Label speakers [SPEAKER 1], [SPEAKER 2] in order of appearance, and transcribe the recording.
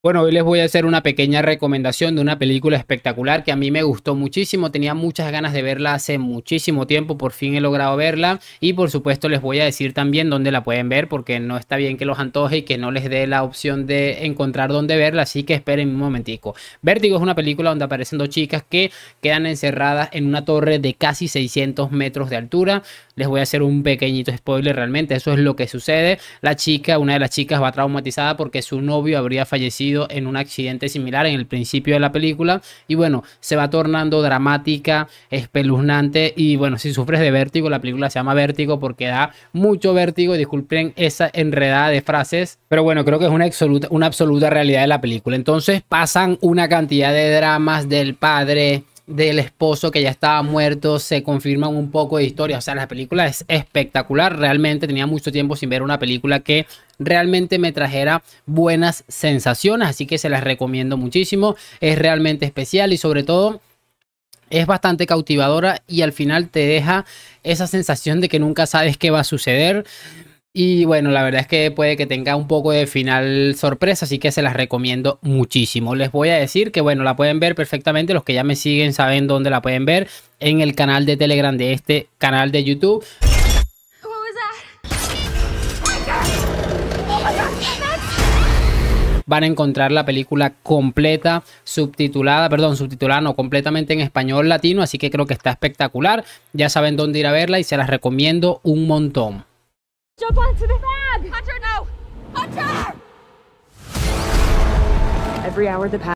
[SPEAKER 1] Bueno, hoy les voy a hacer una pequeña recomendación de una película espectacular que a mí me gustó muchísimo, tenía muchas ganas de verla hace muchísimo tiempo, por fin he logrado verla y por supuesto les voy a decir también dónde la pueden ver porque no está bien que los antoje y que no les dé la opción de encontrar dónde verla, así que esperen un momentico. Vértigo es una película donde aparecen dos chicas que quedan encerradas en una torre de casi 600 metros de altura. Les voy a hacer un pequeñito spoiler realmente, eso es lo que sucede. La chica, una de las chicas va traumatizada porque su novio habría fallecido en un accidente similar en el principio de la película. Y bueno, se va tornando dramática, espeluznante. Y bueno, si sufres de vértigo, la película se llama Vértigo porque da mucho vértigo. Disculpen esa enredada de frases, pero bueno, creo que es una absoluta, una absoluta realidad de la película. Entonces pasan una cantidad de dramas del padre, del esposo que ya estaba muerto, se confirman un poco de historia. O sea, la película es espectacular. Realmente tenía mucho tiempo sin ver una película que realmente me trajera buenas sensaciones. Así que se las recomiendo muchísimo. Es realmente especial y sobre todo es bastante cautivadora y al final te deja esa sensación de que nunca sabes qué va a suceder. Y bueno, la verdad es que puede que tenga un poco de final sorpresa, así que se las recomiendo muchísimo. Les voy a decir que bueno, la pueden ver perfectamente, los que ya me siguen saben dónde la pueden ver, en el canal de Telegram de este canal de YouTube. Oh oh van a encontrar la película completa, subtitulada, perdón, subtitulada, no, completamente en español latino, así que creo que está espectacular. Ya saben dónde ir a verla y se las recomiendo un montón. Jump onto the bag! Hunter, no! Hunter! Every hour the past.